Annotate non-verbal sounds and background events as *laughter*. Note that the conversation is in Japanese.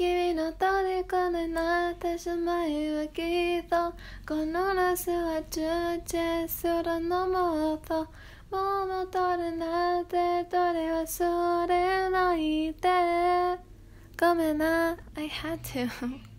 君の虜になってしまえばきっとこのラスは中継するのもっと桃取るなんてれはそれないでごめんな I had to *laughs*